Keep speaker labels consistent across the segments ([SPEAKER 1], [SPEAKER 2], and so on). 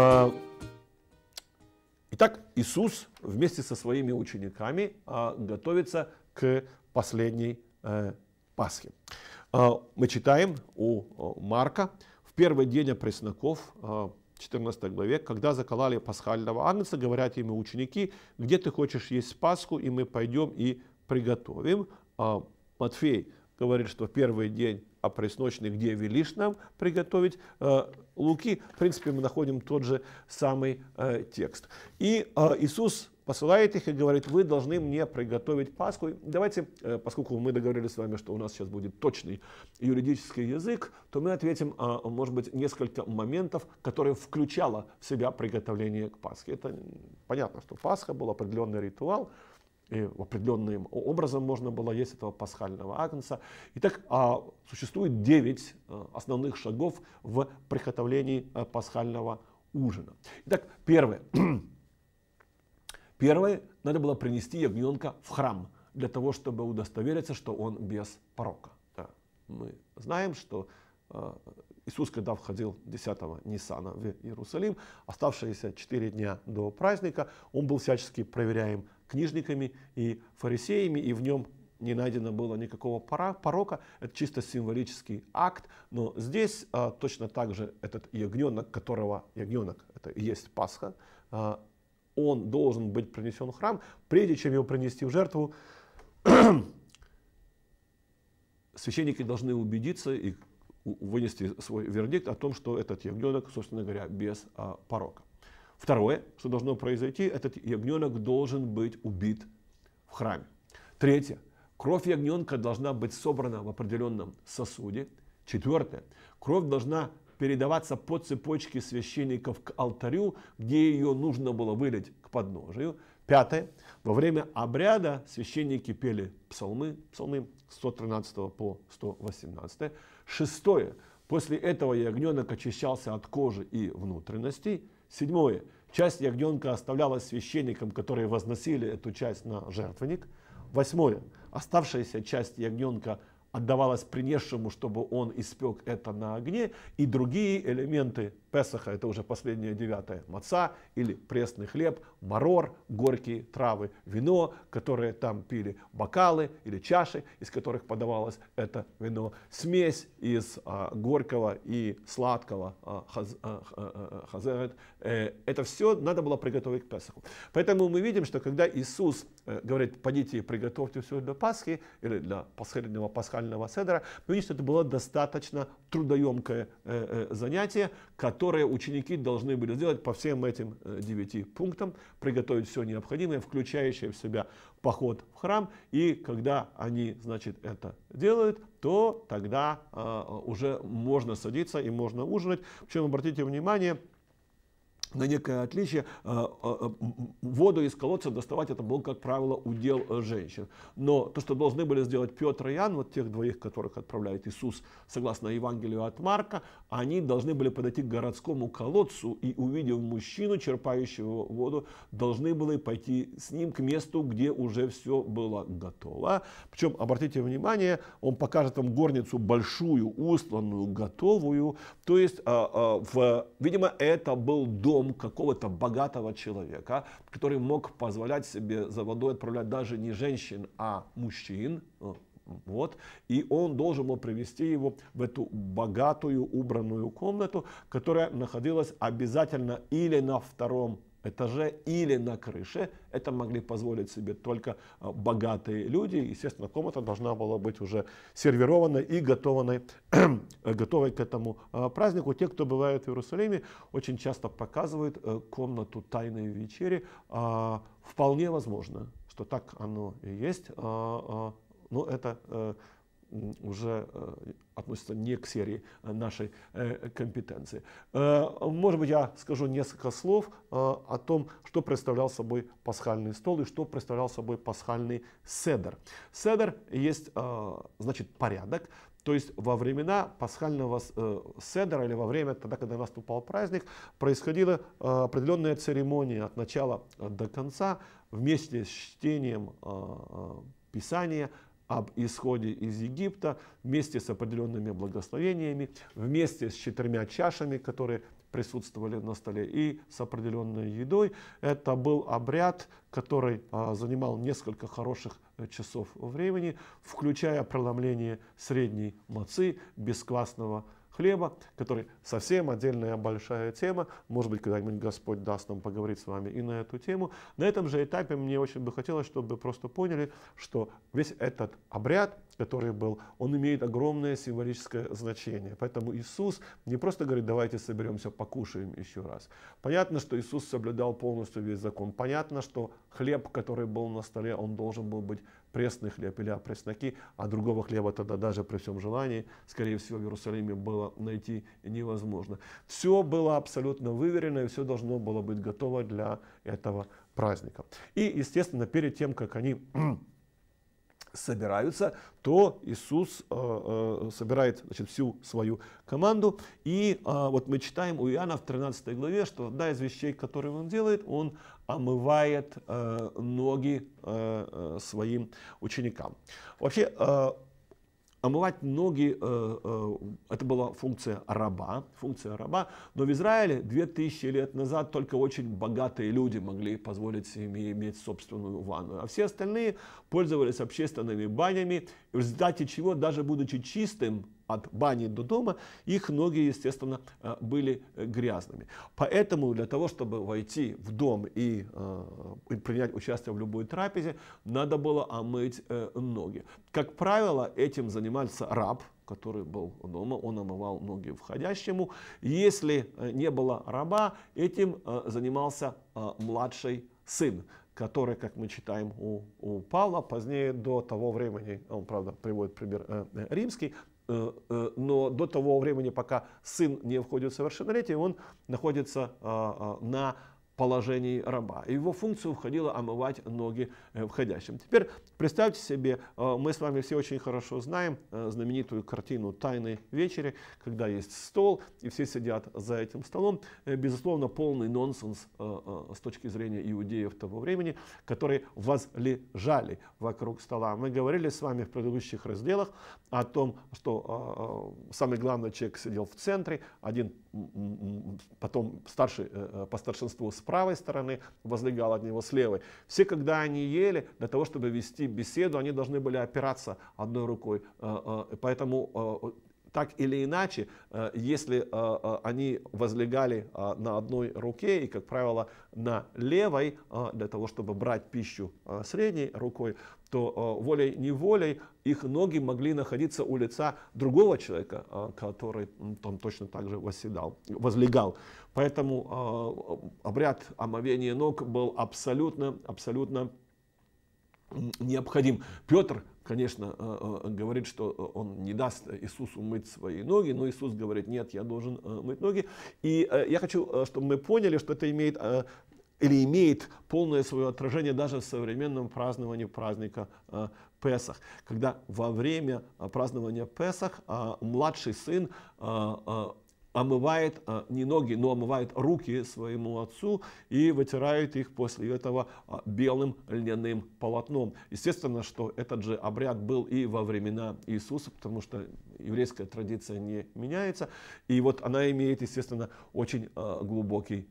[SPEAKER 1] А, итак, Иисус вместе со своими учениками а, готовится к последней э, Пасхе. А, мы читаем у Марка в первый день пресноков, 14 главе, когда заколали пасхального агнца, говорят ему ученики, где ты хочешь есть Пасху, и мы пойдем и приготовим. Матфей говорит, что первый день а пресночный, где велишь нам приготовить э, луки, в принципе, мы находим тот же самый э, текст. И э, Иисус посылает их и говорит, вы должны мне приготовить Пасху. Давайте, э, поскольку мы договорились с вами, что у нас сейчас будет точный юридический язык, то мы ответим, э, может быть, несколько моментов, которые включало в себя приготовление к Пасхе. Это понятно, что Пасха был определенный ритуал, и определенным образом можно было есть этого пасхального агнца. Итак, а существует 9 э, основных шагов в приготовлении э, пасхального ужина. Итак, первое. Первое, надо было принести ягненка в храм, для того, чтобы удостовериться, что он без порока. Да. Мы знаем, что э, Иисус, когда входил 10-го Ниссана в Иерусалим, оставшиеся 4 дня до праздника, он был всячески проверяем книжниками и фарисеями, и в нем не найдено было никакого порока, это чисто символический акт, но здесь а, точно так же этот ягненок, которого ягненок, это и есть Пасха, а, он должен быть принесен в храм, прежде чем его принести в жертву, священники должны убедиться и вынести свой вердикт о том, что этот ягненок, собственно говоря, без а, порока. Второе, что должно произойти, этот ягненок должен быть убит в храме. Третье, кровь ягненка должна быть собрана в определенном сосуде. Четвертое, кровь должна передаваться по цепочке священников к алтарю, где ее нужно было вылить к подножию. Пятое. Во время обряда священники пели псалмы, псалмы 113 по 118. Шестое. После этого ягненок очищался от кожи и внутренностей. Седьмое. Часть ягненка оставлялась священникам, которые возносили эту часть на жертвенник. Восьмое. Оставшаяся часть ягненка отдавалась принесшему, чтобы он испек это на огне. И другие элементы Песаха это уже последняя девятая маца или пресный хлеб, марор, горькие травы, вино, которое там пили бокалы или чаши, из которых подавалось это вино, смесь из а, горького и сладкого а, хаз, а, а, а, а хазерет. Э, это все надо было приготовить к Песаху. Поэтому мы видим, что когда Иисус э, говорит, пойдите и приготовьте все для Пасхи или для пасхального, пасхального седра, мы видим, что это было достаточно трудоемкое э, э, занятие, которое которые ученики должны были сделать по всем этим э, девяти пунктам, приготовить все необходимое, включающее в себя поход в храм, и когда они, значит, это делают, то тогда а, уже можно садиться и можно ужинать. Причем обратите внимание, на некое отличие. Э, э, воду из колодца доставать это был, как правило, удел э, женщин. Но то, что должны были сделать Петр и Иоанн, вот тех двоих, которых отправляет Иисус, согласно Евангелию от Марка, они должны были подойти к городскому колодцу и, увидев мужчину, черпающего воду, должны были пойти с ним к месту, где уже все было готово. Причем, обратите внимание, он покажет вам горницу большую, устланную, готовую. То есть, а, а, видимо, это был дом дом какого-то богатого человека, который мог позволять себе за водой отправлять даже не женщин, а мужчин, э, вот. И он должен был привести его в эту богатую убранную комнату, которая находилась обязательно или на втором этаже или на крыше. Это могли позволить себе только а, богатые люди. Естественно, комната должна была быть уже сервированной и готованной, готовой к этому а, празднику. Те, кто бывает в Иерусалиме, очень часто показывают э, комнату тайной вечери. А, вполне возможно, что так оно и есть. Но ну, это э, уже э, относится не к серии э, нашей э, компетенции. Может быть, я скажу несколько слов о том, что представлял собой пасхальный стол и что представлял собой пасхальный седер. Седер есть, значит, порядок, то есть во времена пасхального седера или во время тогда, когда наступал праздник, происходила определенная церемония от начала до конца вместе с чтением Писания, об исходе из Египта вместе с определенными благословениями, вместе с четырьмя чашами, которые присутствовали на столе, и с определенной едой. Это был обряд, который а, занимал несколько хороших э, часов времени, включая преломление средней мацы, бесквасного хлеба, который совсем отдельная большая тема. Может быть, когда-нибудь Господь даст нам поговорить с вами и на эту тему. На этом же этапе мне очень бы хотелось, чтобы вы просто поняли, что весь этот обряд, который был, он имеет огромное символическое значение. Поэтому Иисус не просто говорит, давайте соберемся, покушаем еще раз. Понятно, что Иисус соблюдал полностью весь закон. Понятно, что хлеб, который был на столе, он должен был быть пресный хлеб или пресноки, а другого хлеба тогда даже при всем желании, скорее всего, в Иерусалиме было найти невозможно. Все было абсолютно выверено, и все должно было быть готово для этого праздника. И, естественно, перед тем, как они собираются, то Иисус э, э, собирает значит, всю свою команду. И э, вот мы читаем у Иоанна в 13 главе, что одна из вещей, которые он делает, он омывает э, ноги э, э, своим ученикам. Вообще, омывать ноги, это была функция раба, функция раба, но в Израиле 2000 лет назад только очень богатые люди могли позволить себе иметь собственную ванну, а все остальные пользовались общественными банями, в результате чего, даже будучи чистым, от бани до дома, их ноги, естественно, э, были э, грязными. Поэтому для того, чтобы войти в дом и, э, и принять участие в любой трапезе, надо было омыть ноги. Как правило, этим занимался раб, который был дома, он омывал ноги входящему. Если не было раба, этим занимался младший сын который, как мы читаем у, у Павла, позднее до того времени, он, правда, приводит пример э, римский, Э, э, но до того времени, пока сын не входит в совершеннолетие, он находится а, а, на положении раба. И его функцию входило омывать ноги э, входящим. Теперь представьте себе, э, мы с вами все очень хорошо знаем э, знаменитую картину «Тайной вечери», когда есть стол, и все сидят за этим столом. Безусловно, полный нонсенс с точки зрения иудеев того времени, которые возлежали вокруг стола. Мы говорили с вами в предыдущих разделах о том, что самый главный человек сидел в центре, один потом старший, э, э, по старшинству с правой стороны возлегал от него с левой. Все, когда они ели, для того, чтобы вести беседу, они должны были опираться одной рукой. Э, поэтому так или иначе, э, если э, э, они возлегали на одной руке и, как правило, на левой, для того, чтобы брать пищу средней рукой, то волей-неволей их ноги могли находиться у лица другого человека, который там точно так же восседал, возлегал. Поэтому обряд омовения ног был абсолютно, абсолютно необходим. Петр, конечно, э, э, говорит, что э, он не даст Иисусу мыть свои ноги, но Иисус говорит, нет, я должен мыть ноги. И я хочу, чтобы мы поняли, что это имеет или имеет полное свое отражение даже в современном праздновании праздника Песах, когда во время празднования Песах младший сын омывает а, не ноги, но омывает руки своему отцу и вытирает их после этого а, белым льняным полотном. Естественно, что этот же обряд был и во времена Иисуса, потому что еврейская традиция не меняется. И вот она имеет, естественно, очень а, глубокий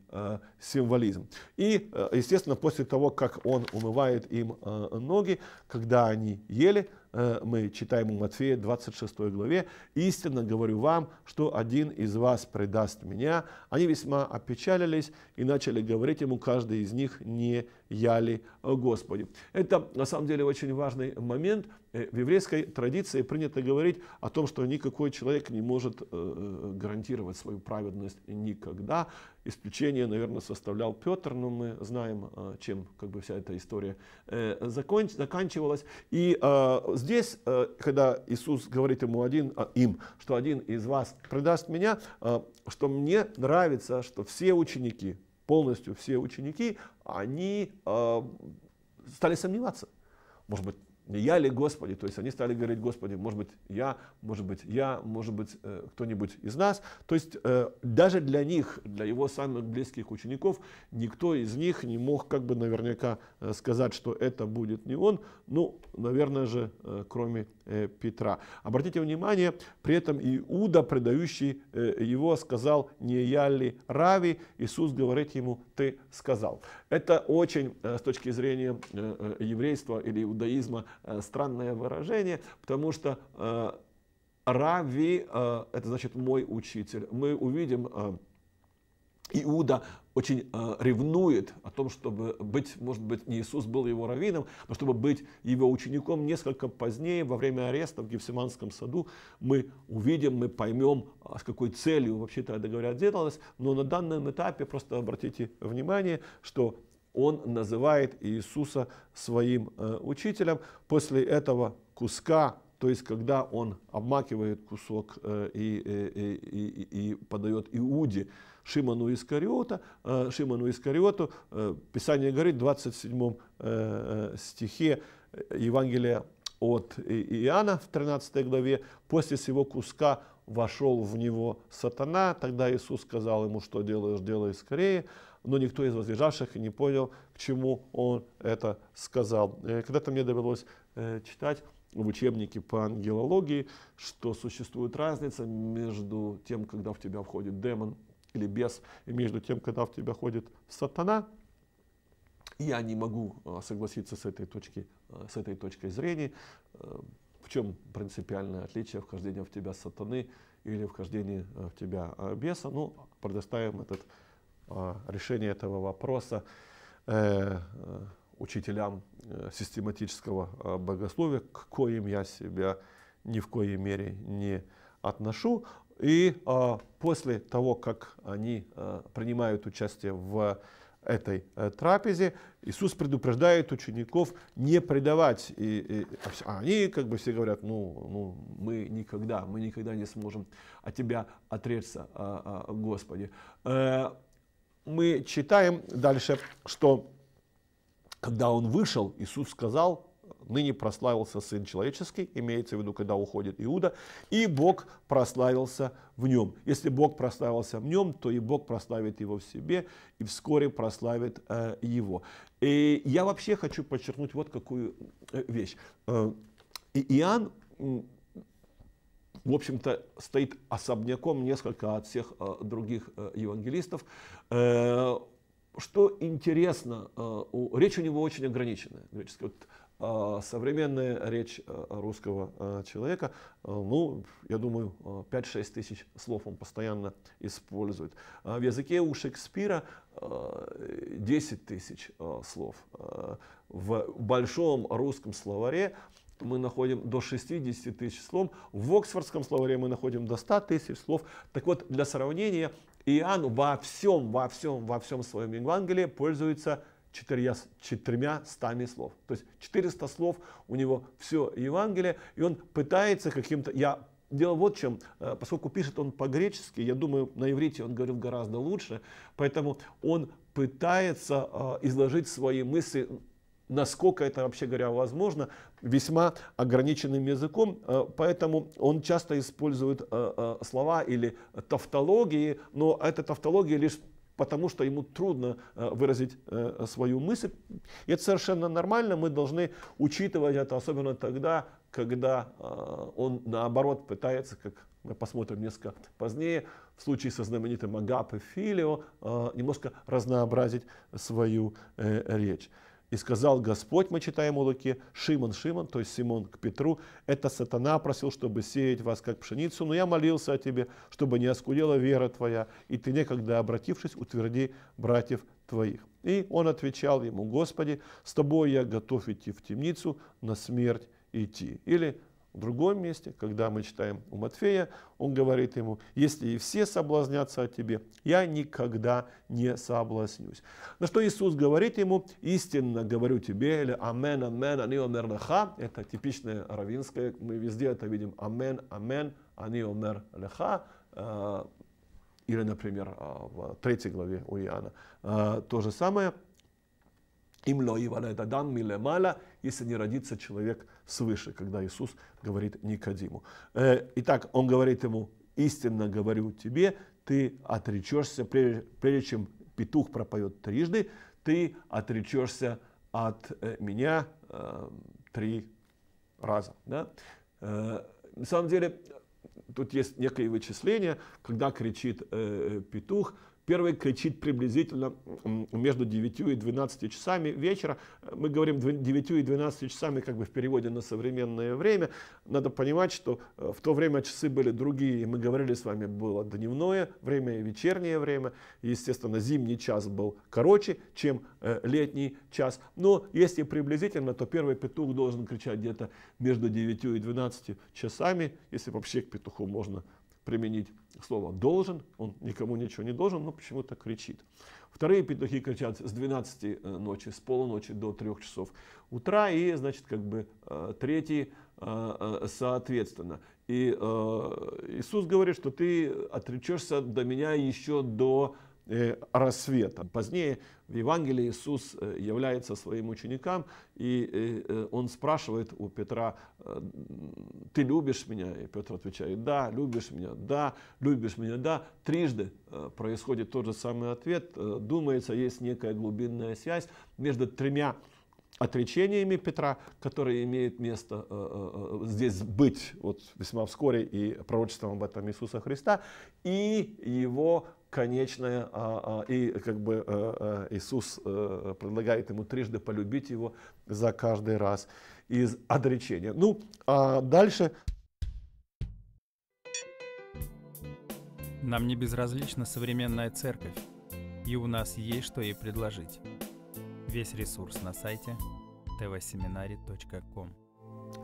[SPEAKER 1] символизм. И, естественно, после того, как он умывает им ноги, когда они ели, Э, мы читаем у Матфея 26 главе, «Истинно говорю вам, что один из вас предаст меня». Они весьма опечалились и начали говорить ему, каждый из них, «Не я ли э, Господи. Это на самом деле очень важный момент. Э, в еврейской традиции принято говорить о том, что никакой человек не может э, гарантировать свою праведность никогда. Исключение, наверное, составлял Петр, но мы знаем, чем как бы вся эта история законч, заканчивалась. И здесь, когда Иисус говорит ему один, им, что один из вас предаст меня, что мне нравится, что все ученики, полностью все ученики, они э, стали сомневаться. Может быть, не я ли Господи? То есть они стали говорить, Господи, может быть, я, может быть, я, может быть, э, кто-нибудь из нас. То есть э, даже для них, для его самых близких учеников, никто из них не мог как бы наверняка э, сказать, что это будет не он. Ну, наверное же, кроме Петра. Обратите внимание, при этом Иуда, предающий его, сказал, не я ли Рави? Иисус говорит ему, ты сказал. Это очень, с точки зрения еврейства или иудаизма, Э, странное выражение, потому что э, Рави, э, это значит мой учитель, мы увидим, Иуда очень ревнует о том, чтобы быть, может быть, не Иисус был его раввином, но чтобы быть его учеником несколько позднее, во время ареста в Гефсиманском саду, мы увидим, мы поймем, с какой целью вообще тогда, говорят, делалось. Но на данном этапе просто обратите внимание, что он называет Иисуса своим э, учителем. После этого куска, то есть когда он обмакивает кусок э, э, и, и, и, и подает Иуде, Шиману Искариота, Шиману Искариоту, Писание говорит в 27 стихе Евангелия от Иоанна в 13 главе, после сего куска вошел в него сатана, тогда Иисус сказал ему, что делаешь, делай скорее, но никто из возлежавших не понял, к чему он это сказал. Э, когда-то мне довелось э, читать в учебнике по ангелологии, что существует разница между тем, когда в тебя входит демон или бес, и между тем, когда в тебя входит сатана. Я не могу э, согласиться с этой, точки, с этой точкой зрения. В чем принципиальное отличие вхождения в тебя сатаны или вхождения в тебя беса? Ну, предоставим этот Э, решения этого вопроса э, э, учителям систематического богословия, к коим я себя ни в коей мере не отношу. И э, после того, как они э, принимают участие в этой э, трапезе, Иисус предупреждает учеников не предавать. И, и, а, а они как бы все говорят, ну, ну, мы никогда, мы никогда не сможем от Тебя отречься, э, э, Господи. Э, мы читаем дальше, что когда он вышел, Иисус сказал, ныне прославился Сын Человеческий, имеется в виду, когда уходит Иуда, и Бог прославился в нем. Если Бог прославился в нем, то и Бог прославит его в себе, и вскоре прославит э, его. И я вообще хочу подчеркнуть вот какую э, вещь. Э, Иоанн в общем-то, стоит особняком несколько от всех э, других э, евангелистов. Э, что интересно, речь у него очень ограниченная, греческая. Ну, современная речь русского человека, ну, я думаю, 5-6 тысяч слов он постоянно использует. А в языке у Шекспира 10 тысяч слов. В большом русском словаре мы находим до 60 тысяч слов, в Оксфордском словаре мы находим до 100 тысяч слов. Так вот, для сравнения, Иоанн во всем, во всем, во всем своем Евангелии пользуется четырья, четырьмя стами слов. То есть 400 слов у него все Евангелие, и он пытается каким-то... Я Дело вот в чем, э, поскольку пишет он по-гречески, я думаю, на иврите он говорил гораздо лучше, поэтому он пытается э, изложить свои мысли насколько это вообще говоря возможно, весьма ограниченным языком, э, поэтому он часто использует э, э, слова или тавтологии, но эта тавтология лишь потому что ему трудно выразить свою мысль. И это совершенно нормально, мы должны учитывать это, особенно тогда, когда он наоборот пытается, как мы посмотрим несколько позднее, в случае со знаменитым Агапе Филио, немножко разнообразить свою речь. И сказал Господь, мы читаем у Луки, Шимон, Шимон, то есть Симон к Петру, это сатана просил, чтобы сеять вас как пшеницу, но я молился о тебе, чтобы не оскудела вера твоя, и ты некогда обратившись, утверди братьев твоих. И он отвечал ему, Господи, с тобой я готов идти в темницу, на смерть идти. Или в другом месте, когда мы читаем у Матфея, он говорит ему, если и все соблазнятся о тебе, я никогда не соблазнюсь. На что Иисус говорит ему, истинно говорю тебе, или амен, амен, они леха. это типичное равинское, мы везде это видим, амен, амен, они леха а, или, например, а, в третьей главе у Иоанна. А, то же самое, им лоивале дадан милемала, если не родится человек – свыше, когда Иисус говорит Никодиму. Э, итак, он говорит ему, истинно говорю тебе, ты отречешься, прежде чем петух пропоет трижды, ты отречешься от э, меня э, три раза. Да? На самом деле, тут есть некое вычисление, когда кричит петух, Первый кричит приблизительно между 9 и 12 часами вечера. Мы говорим 9 и 12 часами как бы в переводе на современное время. Надо понимать, что э, в то время часы были другие. Мы говорили с вами, было дневное время и вечернее время. естественно, зимний час был короче, чем э, летний час. Но если приблизительно, то первый петух должен кричать где-то между 9 и 12 часами, если вообще к петуху можно применить слово «должен», он никому ничего не должен, но почему-то кричит. Вторые петухи кричат с 12 э, ночи, с полуночи до 3 часов утра, и, значит, как бы э, третий э, соответственно. И Иисус говорит, что ты отречешься до меня еще до Э, рассвета. Позднее в Евангелии Иисус э, является своим ученикам, и э, он спрашивает у Петра, ты любишь меня? И Петр отвечает, да, любишь меня, да, любишь меня, да. Трижды происходит тот же самый ответ. Думается, есть некая глубинная связь между тремя отречениями Петра, которые имеют место здесь быть вот весьма вскоре и пророчеством об этом Иисуса Христа, и его конечное, а, а, и как бы а, Иисус э, предлагает ему трижды полюбить его за каждый раз из отречения. Ну, а дальше... Нам не безразлична современная церковь, и у нас есть что ей предложить. Весь ресурс на сайте tvseminary.com.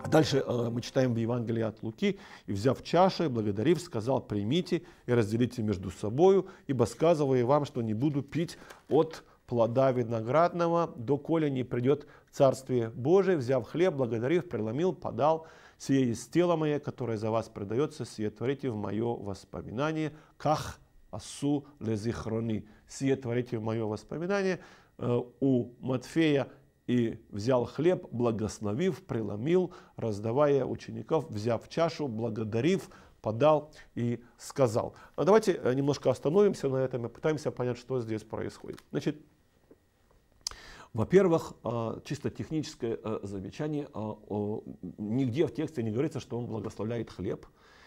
[SPEAKER 1] А дальше э, мы читаем в Евангелии от Луки, «И, взяв чаши, благодарив, сказал, примите и разделите между собою, ибо сказываю вам, что не буду пить от плода виноградного, доколе не придет Царствие Божие, взяв хлеб, благодарив, преломил, подал, сие есть тело мое, которое за вас предается, сие творите в мое воспоминание, ках асу лезихрони, сие творите в мое воспоминание». Э, у Матфея и взял хлеб, благословив, преломил, раздавая учеников, взяв чашу, благодарив, подал и сказал. А давайте э, немножко остановимся на этом и пытаемся понять, что здесь происходит. Значит, во-первых, э, чисто техническое э, замечание. Нигде в тексте не говорится, что он благословляет хлеб.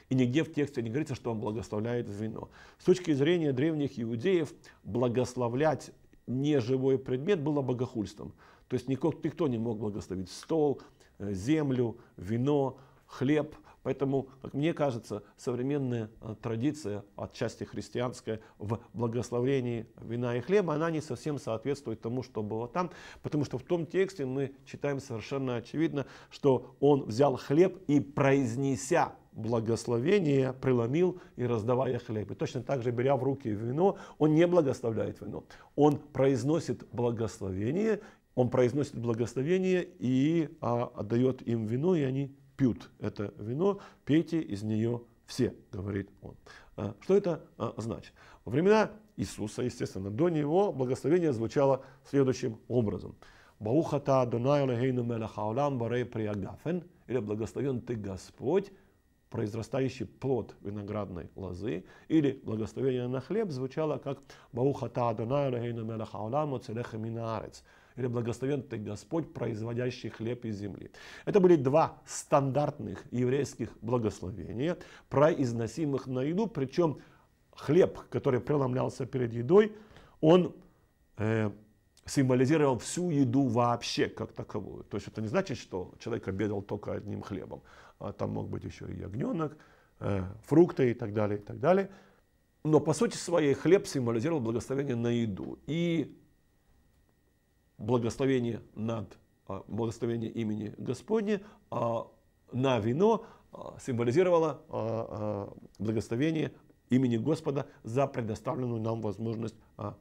[SPEAKER 1] И нигде в тексте не говорится, что он благословляет вино. С точки зрения древних иудеев, благословлять неживой предмет было богохульством. То есть никто не мог благословить стол, э, землю, вино, хлеб. Поэтому, как мне кажется, современная э, традиция, отчасти христианская, в благословлении вина и хлеба, она не совсем соответствует тому, что было там, потому что в том тексте мы читаем совершенно очевидно, что он взял хлеб и, произнеся благословение, преломил и раздавая хлеб. И точно так же, беря в руки вино, он не благословляет вино. Он произносит благословение он произносит благословение и а, отдает им вино, и они пьют это вино, пейте из нее все, говорит он. А, что это а, значит? Во времена Иисуса, естественно, до него благословение звучало следующим образом. баухата Адонай Легейну Мелахаулам Барей Приагафен, или благословен ты Господь, произрастающий плод виноградной лозы, или благословение на хлеб звучало как «Баухата Адонай Легейну Мелахаулам Оцелеха Минаарец», или благословен ты Господь, производящий хлеб из земли. Это были два стандартных еврейских благословения, произносимых на еду, причем хлеб, который преломлялся перед едой, он э, символизировал всю еду вообще как таковую. То есть это не значит, что человек обедал только одним хлебом. А там мог быть еще и ягненок, э, фрукты и так далее, и так далее. Но по сути своей хлеб символизировал благословение на еду. И благословение над а, благословение имени Господне, а на вино а, символизировало а, благословение имени Господа за предоставленную нам возможность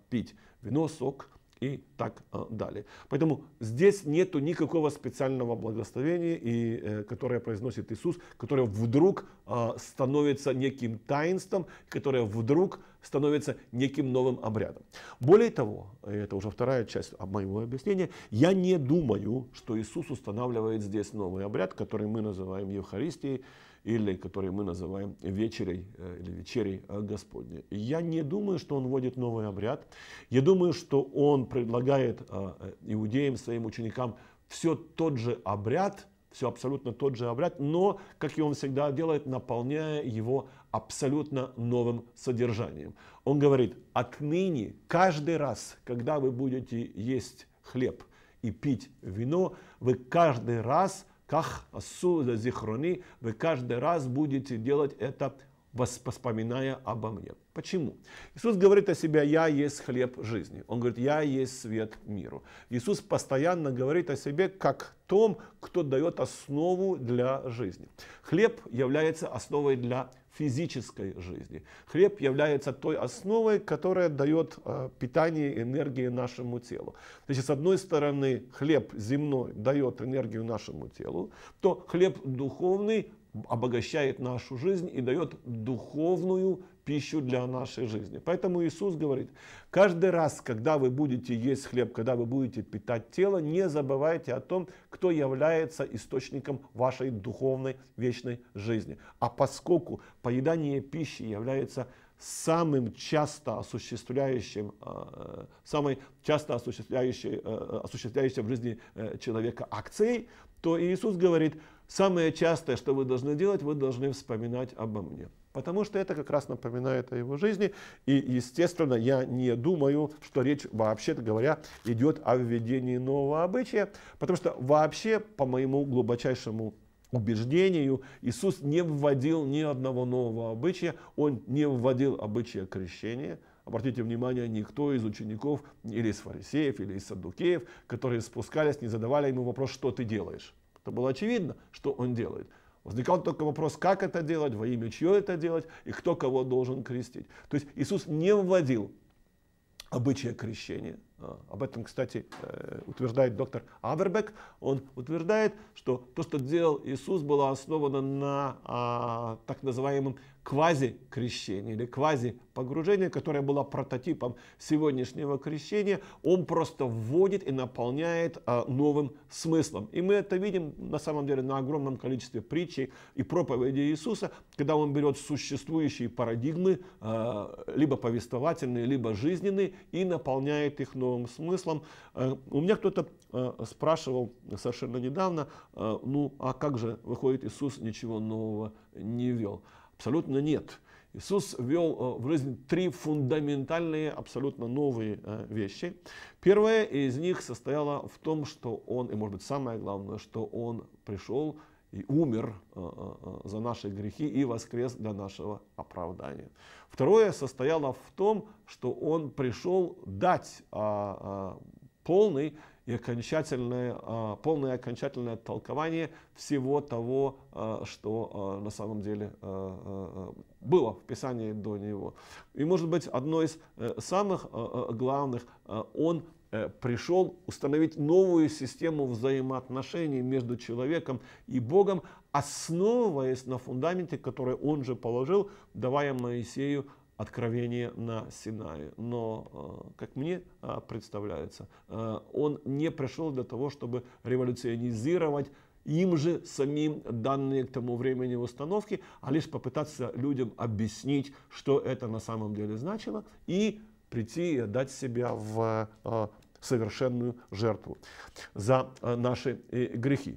[SPEAKER 1] пить. Вино, сок, и так э, далее. Поэтому здесь нет никакого специального благословения, и, э, которое произносит Иисус, которое вдруг э, становится неким таинством, которое вдруг становится неким новым обрядом. Более того, это уже вторая часть моего объяснения, я не думаю, что Иисус устанавливает здесь новый обряд, который мы называем Евхаристией, или который мы называем вечерей э, или вечерей Господней. Я не думаю, что он вводит новый обряд. Я думаю, что он предлагает э, э, иудеям, своим ученикам все тот же обряд, все абсолютно тот же обряд, но, как и он всегда делает, наполняя его абсолютно новым содержанием. Он говорит, отныне, каждый раз, когда вы будете есть хлеб и пить вино, вы каждый раз – Ках ассуда зихрони, вы каждый раз будете делать это, воспоминая обо мне. Почему? Иисус говорит о себе, я есть хлеб жизни. Он говорит, я есть свет миру. Иисус постоянно говорит о себе как том, кто дает основу для жизни. Хлеб является основой для физической жизни. Хлеб является той основой, которая дает э, питание и энергии нашему телу. Значит, с одной стороны, хлеб земной дает энергию нашему телу, то хлеб духовный обогащает нашу жизнь и дает духовную пищу для нашей жизни. Поэтому Иисус говорит, каждый раз, когда вы будете есть хлеб, когда вы будете питать тело, не забывайте о том, кто является источником вашей духовной вечной жизни. А поскольку поедание пищи является самым часто осуществляющим, э, самой часто осуществляющей, э, осуществляющей в жизни э, человека акцией, то Иисус говорит – Самое частое, что вы должны делать, вы должны вспоминать обо мне. Потому что это как раз напоминает о его жизни. И, естественно, я не думаю, что речь, вообще говоря, идет о введении нового обычая. Потому что вообще, по моему глубочайшему убеждению, Иисус не вводил ни одного нового обычая. Он не вводил обычая крещения. Обратите внимание, никто из учеников, или из фарисеев, или из саддукеев, которые спускались, не задавали ему вопрос, что ты делаешь. Это было очевидно, что он делает. Возникал только вопрос, как это делать, во имя чье это делать и кто кого должен крестить. То есть Иисус не вводил обычая крещения. А, об этом, кстати, э, утверждает доктор Авербек. Он утверждает, что то, что делал Иисус, было основано на а, так называемом квази-крещение или квази-погружение, которое было прототипом сегодняшнего крещения, он просто вводит и наполняет а, новым смыслом. И мы это видим на самом деле на огромном количестве притчей и проповеди Иисуса, когда он берет существующие парадигмы, а, либо повествовательные, либо жизненные, и наполняет их новым смыслом. А, у меня кто-то а, спрашивал совершенно недавно, а, ну а как же, выходит, Иисус ничего нового не вел. Абсолютно нет. Иисус ввел э, в жизнь три фундаментальные, абсолютно новые э, вещи. Первое из них состояло в том, что Он, и может быть самое главное, что Он пришел и умер э, за наши грехи и воскрес для нашего оправдания. Второе состояло в том, что Он пришел дать а, а, полный и окончательное, а, полное окончательное толкование всего того, а, что а, на самом деле было в Писании до него. И, может быть, одно из э, самых главных, он э, пришел установить новую систему взаимоотношений между человеком и Богом, основываясь на фундаменте, который он же положил, давая Моисею откровение на Синае. Но, э, как мне э, представляется, э, он не пришел для того, чтобы революционизировать им же самим данные к тому времени установки, а лишь попытаться людям объяснить, что это на самом деле значило, и прийти и отдать себя в совершенную жертву за наши грехи.